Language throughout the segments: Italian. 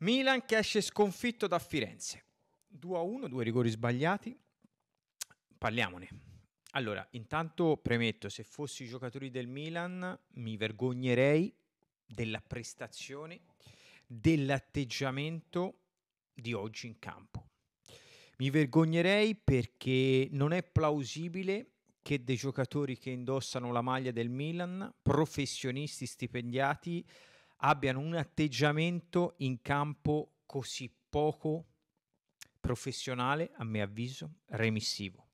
Milan che esce sconfitto da Firenze. 2 a 1, due rigori sbagliati. Parliamone. Allora, intanto premetto, se fossi giocatori del Milan mi vergognerei della prestazione, dell'atteggiamento di oggi in campo. Mi vergognerei perché non è plausibile che dei giocatori che indossano la maglia del Milan, professionisti stipendiati, abbiano un atteggiamento in campo così poco professionale, a mio avviso, remissivo,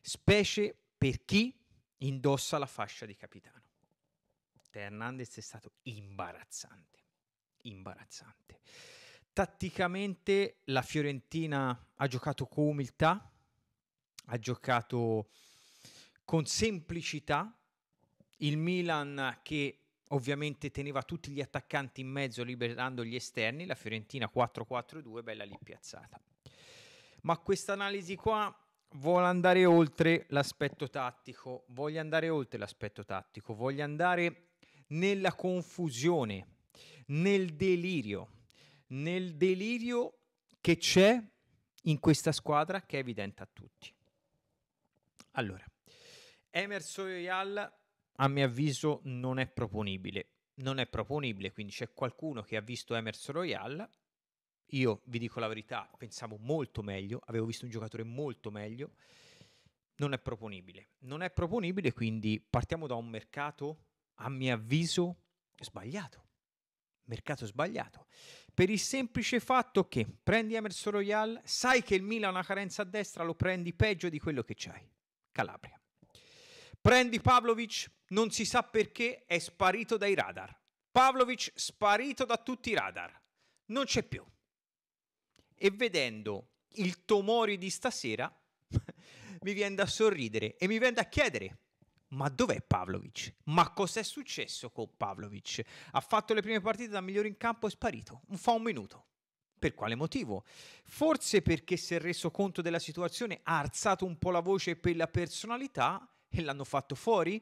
specie per chi indossa la fascia di capitano. Te Hernandez è stato imbarazzante, imbarazzante. Tatticamente la Fiorentina ha giocato con umiltà, ha giocato con semplicità, il Milan che ovviamente teneva tutti gli attaccanti in mezzo liberando gli esterni, la Fiorentina 4-4-2, bella lì piazzata. Ma questa analisi qua vuole andare oltre l'aspetto tattico, voglio andare oltre l'aspetto tattico, voglio andare nella confusione, nel delirio, nel delirio che c'è in questa squadra che è evidente a tutti. Allora, Emerson Royal a mio avviso non è proponibile. Non è proponibile, quindi c'è qualcuno che ha visto Emerson Royal. Io vi dico la verità, pensavo molto meglio, avevo visto un giocatore molto meglio. Non è proponibile. Non è proponibile, quindi partiamo da un mercato, a mio avviso, sbagliato. Mercato sbagliato. Per il semplice fatto che prendi Emerson Royal, sai che il Milan ha una carenza a destra, lo prendi peggio di quello che c'hai. Calabria. Prendi Pavlovic, non si sa perché è sparito dai radar. Pavlovic sparito da tutti i radar. Non c'è più. E vedendo il Tomori di stasera, mi viene da sorridere e mi viene da chiedere ma dov'è Pavlovic? Ma cos'è successo con Pavlovic? Ha fatto le prime partite da migliore in campo e è sparito. Fa un minuto. Per quale motivo? Forse perché si è reso conto della situazione, ha alzato un po' la voce per la personalità e l'hanno fatto fuori?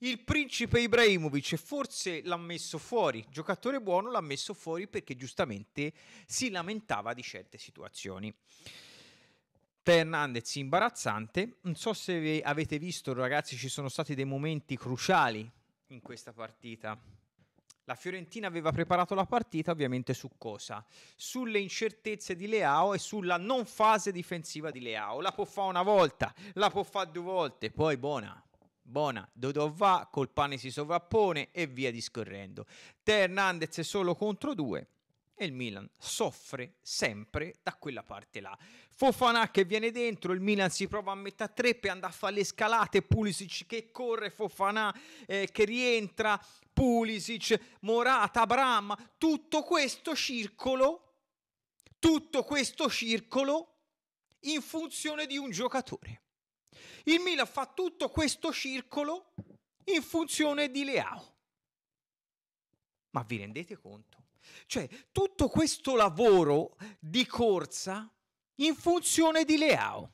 Il principe Ibrahimovic forse l'ha messo fuori, giocatore buono l'ha messo fuori perché giustamente si lamentava di certe situazioni. Fernandez imbarazzante, non so se avete visto ragazzi ci sono stati dei momenti cruciali in questa partita la Fiorentina aveva preparato la partita ovviamente su cosa? Sulle incertezze di Leao e sulla non fase difensiva di Leao. La può fare una volta, la può fare due volte, poi buona. Buona, Dodò va, col pane si sovrappone e via discorrendo. Te Hernandez è solo contro due e il Milan soffre sempre da quella parte là. Fofana che viene dentro, il Milan si prova a metà tre per andare a fare le scalate, Pulisic che corre, Fofana eh, che rientra, Pulisic, Morata, Bramma, tutto questo circolo, tutto questo circolo in funzione di un giocatore. Il Milan fa tutto questo circolo in funzione di Leao. Ma vi rendete conto? Cioè, tutto questo lavoro di corsa in funzione di Leao,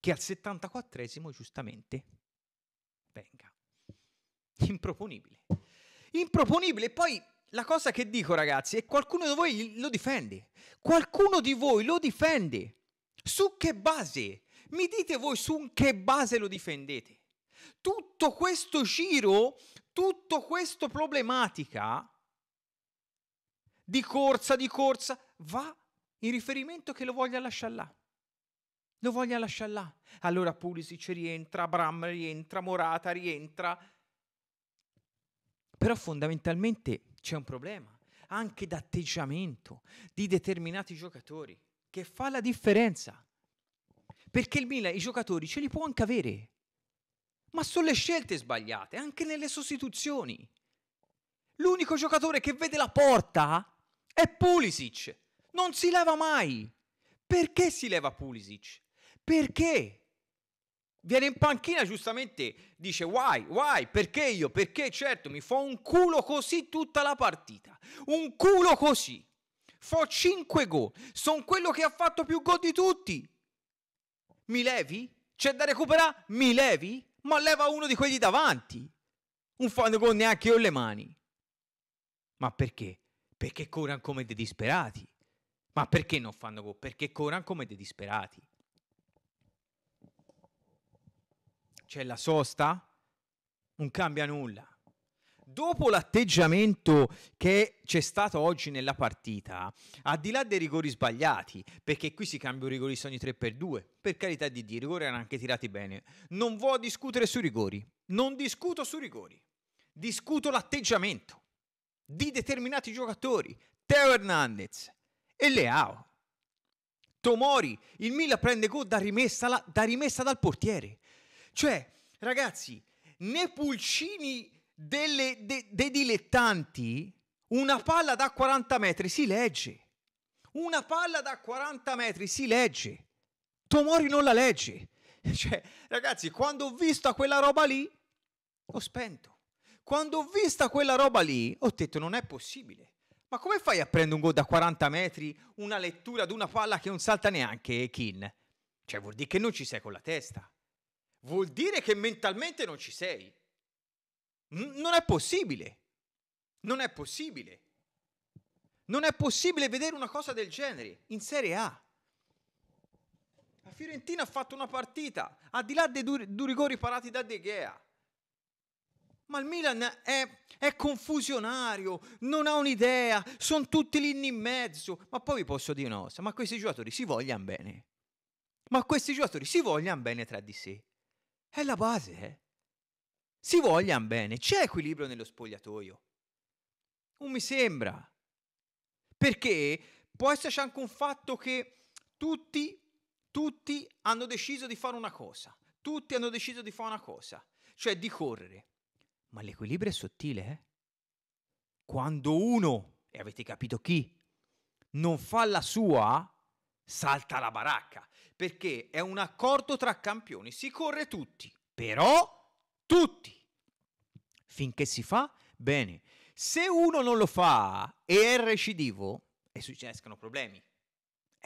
che al 74esimo giustamente venga. Improponibile. Improponibile. Poi la cosa che dico, ragazzi, è qualcuno di voi lo difende. Qualcuno di voi lo difende. Su che base? Mi dite voi su che base lo difendete? Tutto questo giro, tutto questa problematica di corsa, di corsa, va in riferimento che lo voglia lasciare là. Lo voglia lasciare là. Allora Pulisic rientra, Bram rientra, Morata rientra. Però fondamentalmente c'è un problema, anche d'atteggiamento di determinati giocatori, che fa la differenza. Perché il Milan i giocatori ce li può anche avere, ma sulle scelte sbagliate, anche nelle sostituzioni. L'unico giocatore che vede la porta è Pulisic. Non si leva mai. Perché si leva Pulisic? Perché? Viene in panchina giustamente, dice why, why, perché io? Perché certo mi fa un culo così tutta la partita. Un culo così. Fo 5 gol. Sono quello che ha fatto più gol di tutti. Mi levi? C'è da recuperare? Mi levi? Ma leva uno di quelli davanti. Un fan gol neanche io le mani. Ma perché? perché corrono come dei disperati. Ma perché non fanno gol? Perché corrono come dei disperati. C'è la sosta, non cambia nulla. Dopo l'atteggiamento che c'è stato oggi nella partita, al di là dei rigori sbagliati, perché qui si cambia un rigorista ogni 3 x 2, per carità di Dio, i rigori erano anche tirati bene, non voglio discutere sui rigori, non discuto sui rigori, discuto l'atteggiamento di determinati giocatori, Teo Hernandez e Leao. Tomori, il Mila prende gol da, da rimessa, dal portiere. Cioè, ragazzi, nei pulcini delle, de, dei dilettanti, una palla da 40 metri si legge. Una palla da 40 metri si legge. Tomori non la legge. Cioè, ragazzi, quando ho visto quella roba lì, ho spento. Quando ho vista quella roba lì, ho detto non è possibile. Ma come fai a prendere un gol da 40 metri, una lettura di una palla che non salta neanche Kin? Cioè vuol dire che non ci sei con la testa. Vuol dire che mentalmente non ci sei. N- non è possibile. Non è possibile. Non è possibile vedere una cosa del genere in Serie A. La Fiorentina ha fatto una partita, al di là dei due rigori parati da De Gea. Ma il Milan è, è confusionario, non ha un'idea, sono tutti lì in mezzo. Ma poi vi posso dire una cosa, ma questi giocatori si vogliano bene. Ma questi giocatori si vogliano bene tra di sé. È la base, eh. Si vogliano bene, c'è equilibrio nello spogliatoio. Non mi sembra. Perché può esserci anche un fatto che tutti, tutti hanno deciso di fare una cosa. Tutti hanno deciso di fare una cosa, cioè di correre. Ma l'equilibrio è sottile, eh? Quando uno, e avete capito chi, non fa la sua, salta la baracca, perché è un accordo tra campioni, si corre tutti, però tutti. Finché si fa, bene. Se uno non lo fa e è recidivo, e succescono problemi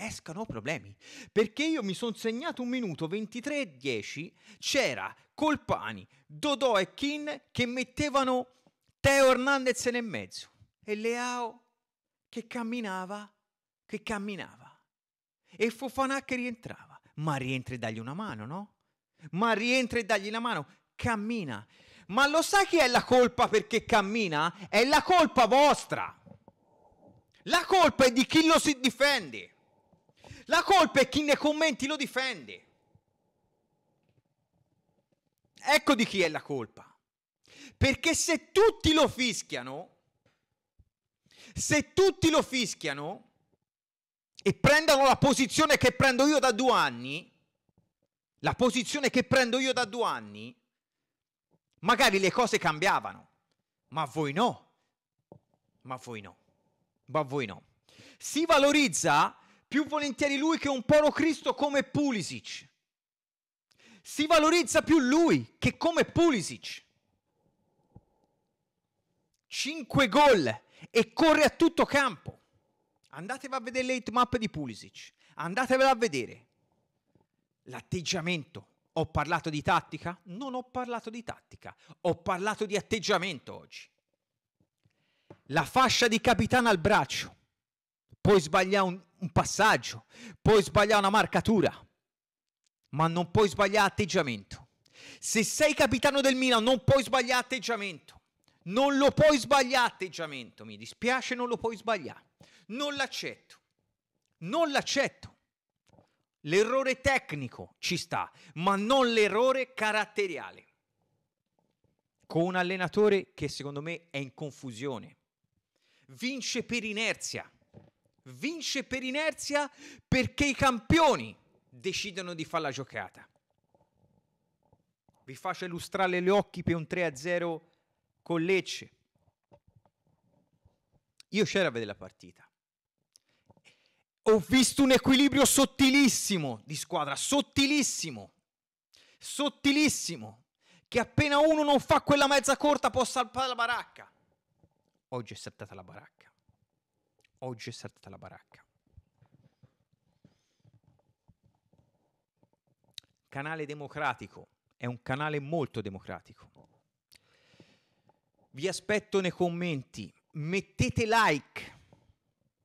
escano problemi. Perché io mi sono segnato un minuto 23 e 10, c'era Colpani, Dodò e Kin che mettevano Teo Hernandez nel mezzo e Leao che camminava, che camminava. E Fofanà che rientrava, ma rientra e dagli una mano, no? Ma rientra e dagli una mano, cammina. Ma lo sai chi è la colpa perché cammina? È la colpa vostra. La colpa è di chi lo si difende. La colpa è chi nei commenti lo difende. Ecco di chi è la colpa. Perché se tutti lo fischiano, se tutti lo fischiano e prendono la posizione che prendo io da due anni, la posizione che prendo io da due anni, magari le cose cambiavano, ma voi no, ma voi no, ma voi no. Si valorizza più volentieri lui che un poro Cristo come Pulisic. Si valorizza più lui che come Pulisic. 5 gol e corre a tutto campo. Andatevela a vedere le map di Pulisic, andatevela a vedere. L'atteggiamento. Ho parlato di tattica? Non ho parlato di tattica, ho parlato di atteggiamento oggi. La fascia di capitano al braccio. Puoi sbagliare un, un passaggio, puoi sbagliare una marcatura, ma non puoi sbagliare atteggiamento. Se sei capitano del Milan non puoi sbagliare atteggiamento. Non lo puoi sbagliare atteggiamento, mi dispiace, non lo puoi sbagliare. Non l'accetto. Non l'accetto. L'errore tecnico ci sta, ma non l'errore caratteriale. Con un allenatore che secondo me è in confusione. Vince per inerzia vince per inerzia perché i campioni decidono di fare la giocata. Vi faccio illustrare le occhi per un 3-0 con Lecce. Io c'era a vedere la partita. Ho visto un equilibrio sottilissimo di squadra, sottilissimo, sottilissimo, che appena uno non fa quella mezza corta può salpare la baracca. Oggi è saltata la baracca oggi è saltata la baracca. Canale democratico, è un canale molto democratico. Vi aspetto nei commenti, mettete like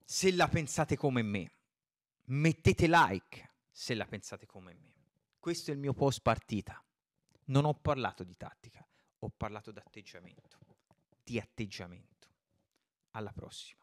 se la pensate come me. Mettete like se la pensate come me. Questo è il mio post partita. Non ho parlato di tattica, ho parlato di atteggiamento. Di atteggiamento. Alla prossima.